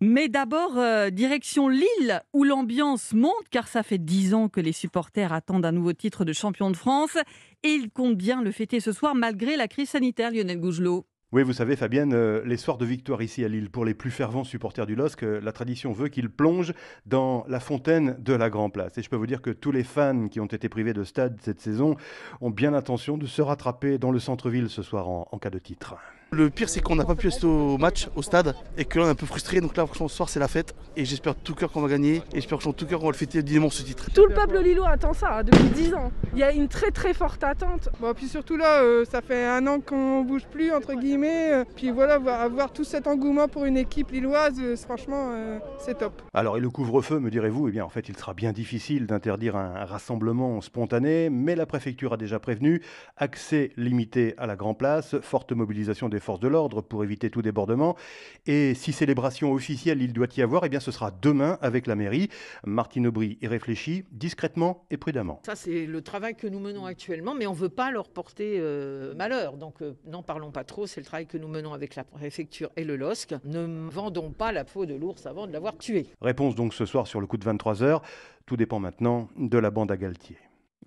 Mais d'abord, euh, direction Lille, où l'ambiance monte, car ça fait dix ans que les supporters attendent un nouveau titre de champion de France. Et ils comptent bien le fêter ce soir, malgré la crise sanitaire, Lionel Gougelot. Oui, vous savez, Fabienne, euh, les soirs de victoire ici à Lille, pour les plus fervents supporters du LOSC, euh, la tradition veut qu'ils plongent dans la fontaine de la Grand Place. Et je peux vous dire que tous les fans qui ont été privés de stade cette saison ont bien l'intention de se rattraper dans le centre-ville ce soir en cas de titre. Le pire, c'est qu'on n'a pas pu rester au match, au stade, et que là, on est un peu frustré. Donc là, franchement, ce soir, c'est la fête. Et j'espère tout cœur qu'on va gagner. Et j'espère tout cœur qu'on va le fêter dimanche ce titre. Tout le peuple lillois attend ça hein, depuis 10 ans. Il y a une très très forte attente. Bon, puis surtout là, euh, ça fait un an qu'on bouge plus, entre guillemets. Euh, puis voilà, avoir tout cet engouement pour une équipe lilloise, euh, franchement, c'est top. Alors, et le couvre-feu, me direz-vous Eh bien, en fait, il sera bien difficile d'interdire un rassemblement spontané. Mais la préfecture a déjà prévenu accès limité à la Grand Place, forte mobilisation des les forces de l'ordre pour éviter tout débordement. Et si célébration officielle il doit y avoir, eh bien ce sera demain avec la mairie. Martine Aubry y réfléchit discrètement et prudemment. Ça, c'est le travail que nous menons actuellement, mais on ne veut pas leur porter euh, malheur. Donc, euh, n'en parlons pas trop. C'est le travail que nous menons avec la préfecture et le LOSC. Ne vendons pas la peau de l'ours avant de l'avoir tué. Réponse donc ce soir sur le coup de 23h. Tout dépend maintenant de la bande à Galtier.